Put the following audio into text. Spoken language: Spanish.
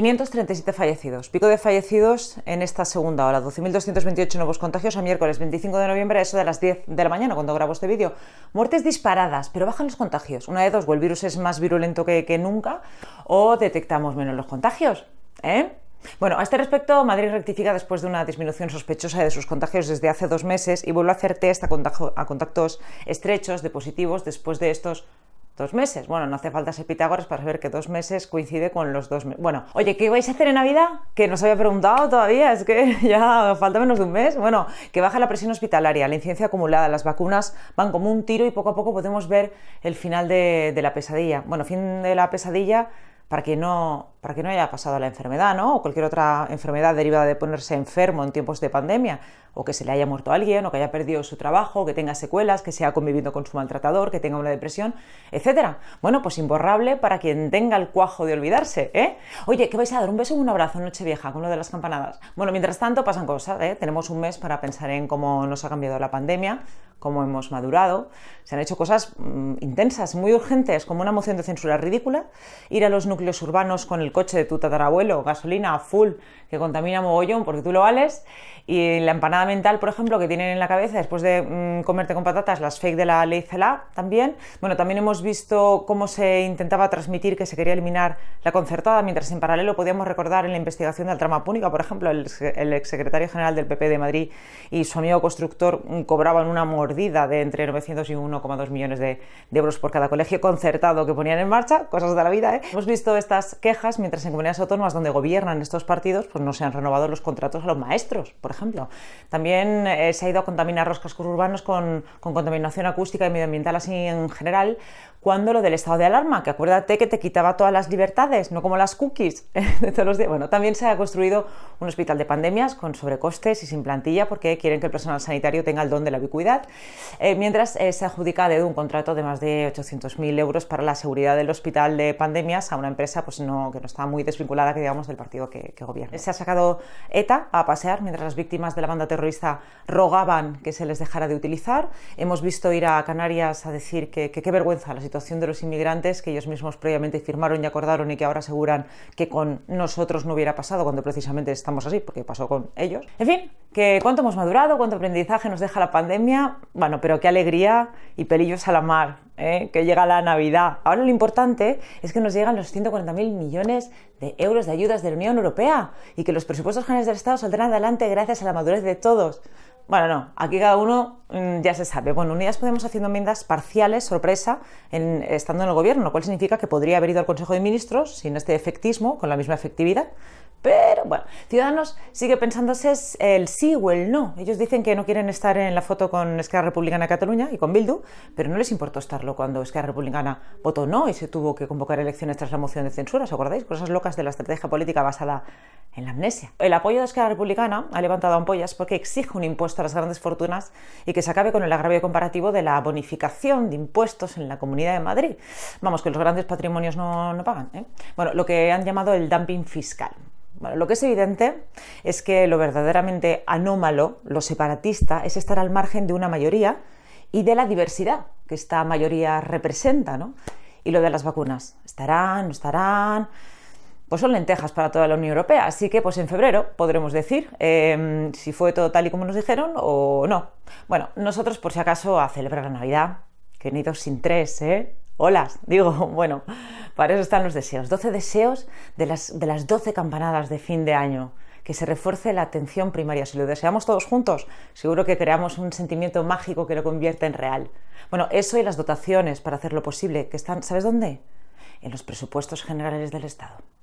537 fallecidos. Pico de fallecidos en esta segunda ola, 12.228 nuevos contagios a miércoles 25 de noviembre a eso de las 10 de la mañana cuando grabo este vídeo. Muertes disparadas, pero bajan los contagios. Una de dos, o el virus es más virulento que, nunca o detectamos menos los contagios. ¿eh? Bueno, a este respecto, Madrid rectifica después de una disminución sospechosa de sus contagios desde hace dos meses y vuelve a hacer test a, contactos estrechos de positivos después de estos dos meses. Bueno, no hace falta ser Pitágoras para saber que dos meses coincide con los dos meses. Bueno, oye, ¿qué vais a hacer en Navidad? Que no os había preguntado todavía, es que ya falta menos de un mes. Bueno, que baja la presión hospitalaria, la incidencia acumulada, las vacunas van como un tiro y poco a poco podemos ver el final de, de la pesadilla. Bueno, fin de la pesadilla para que no, para que no haya pasado la enfermedad, ¿no? O cualquier otra enfermedad derivada de ponerse enfermo en tiempos de pandemia, o que se le haya muerto a alguien, o que haya perdido su trabajo, que tenga secuelas, que sea convivido con su maltratador, que tenga una depresión, etc. Bueno, pues imborrable para quien tenga el cuajo de olvidarse, ¿eh? Oye, ¿qué vais a dar un beso o un abrazo noche Nochevieja con lo de las campanadas. Bueno, mientras tanto pasan cosas, ¿eh? Tenemos un mes para pensar en cómo nos ha cambiado la pandemia, cómo hemos madurado. Se han hecho cosas mm, intensas, muy urgentes, como una moción de censura ridícula, ir a los núcleos urbanos con el coche de tu tatarabuelo, gasolina full, que contamina mogollón porque tú lo vales, y la empanada mental, por ejemplo, que tienen en la cabeza después de mm, comerte con patatas, las fake de la ley CELA también. Bueno, también hemos visto cómo se intentaba transmitir que se quería eliminar la concertada, mientras en paralelo podíamos recordar en la investigación del trama púnica, por ejemplo, el, el exsecretario general del PP de Madrid y su amigo constructor mm, cobraban una amor de entre 900 y 1,2 millones de, euros por cada colegio concertado que ponían en marcha, cosas de la vida. ¿eh? Hemos visto estas quejas mientras en comunidades autónomas donde gobiernan estos partidos pues no se han renovado los contratos a los maestros, por ejemplo. También eh, se ha ido a contaminar los cascos urbanos con contaminación acústica y medioambiental así en general, cuando lo del estado de alarma, que acuérdate que te quitaba todas las libertades, no como las cookies de todos los días. Bueno, también se ha construido un hospital de pandemias con sobrecostes y sin plantilla porque quieren que el personal sanitario tenga el don de la ubicuidad, eh, mientras eh, se adjudica de un contrato de más de 800.000 euros para la seguridad del hospital de pandemias a una empresa pues, no, que no está muy desvinculada, que digamos, del partido que, que gobierna. Se ha sacado ETA a pasear mientras las víctimas de la banda terrorista rogaban que se les dejara de utilizar. Hemos visto ir a Canarias a decir que qué vergüenza la situación de los inmigrantes que ellos mismos previamente firmaron y acordaron y que ahora aseguran que con nosotros no hubiera pasado cuando precisamente estamos así, porque pasó con ellos. En fin, que cuánto hemos madurado, cuánto aprendizaje nos deja la pandemia, bueno, pero qué alegría y pelillos a la mar, ¿eh? que llega la Navidad. Ahora lo importante es que nos llegan los 140.000 millones de euros de ayudas de la Unión Europea y que los presupuestos generales del Estado saldrán adelante gracias a la madurez de todos. Bueno, no, aquí cada uno mm, ya se sabe. Bueno, Unidas Podemos haciendo enmiendas parciales, sorpresa, en, estando en el gobierno, lo cual significa que podría haber ido al Consejo de Ministros sin este efectismo, con la misma efectividad, pero bueno, Ciudadanos sigue pensándose el sí o el no. Ellos dicen que no quieren estar en la foto con Esquerra Republicana de Cataluña y con Bildu, pero no les importó estarlo cuando Esquerra Republicana votó no y se tuvo que convocar elecciones tras la moción de censura, ¿os acordáis? Cosas locas de la estrategia política basada en la amnesia. El apoyo de Esquerra Republicana ha levantado ampollas porque exige un impuesto a las grandes fortunas y que se acabe con el agravio comparativo de la bonificación de impuestos en la Comunidad de Madrid. Vamos, que los grandes patrimonios no, no pagan. ¿eh? Bueno, lo que han llamado el dumping fiscal. Bueno, lo que es evidente es que lo verdaderamente anómalo, lo separatista, es estar al margen de una mayoría y de la diversidad que esta mayoría representa, ¿no? Y lo de las vacunas, estarán, no estarán, pues son lentejas para toda la Unión Europea, así que pues en febrero podremos decir em, si fue todo tal y como nos dijeron o no. Bueno, nosotros por si acaso a celebrar la Navidad, que ni dos sin tres, ¿eh? Hola, digo, bueno, para eso están los deseos. 12 deseos de las, de 12 campanadas de fin de año que se refuerce la atención primaria. Si lo deseamos todos juntos, seguro que creamos un sentimiento mágico que lo convierte en real. Bueno, eso y las dotaciones para hacerlo posible, que están, ¿sabes dónde? En los presupuestos generales del Estado.